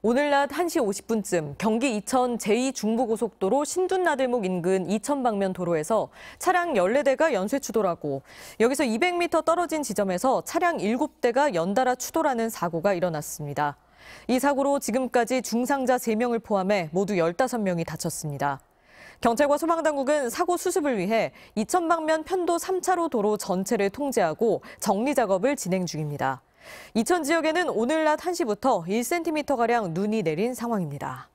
오늘 낮 1시 50분쯤 경기 이천 제2중부고속도로 신둔나들목 인근 이천 방면 도로에서 차량 14대가 연쇄 추돌하고 여기서 200m 떨어진 지점에서 차량 7대가 연달아 추돌하는 사고가 일어났습니다. 이 사고로 지금까지 중상자 3명을 포함해 모두 15명이 다쳤습니다. 경찰과 소방당국은 사고 수습을 위해 이천 방면 편도 3차로 도로 전체를 통제하고 정리 작업을 진행 중입니다. 이천 지역에는 오늘 낮 1시부터 1cm가량 눈이 내린 상황입니다.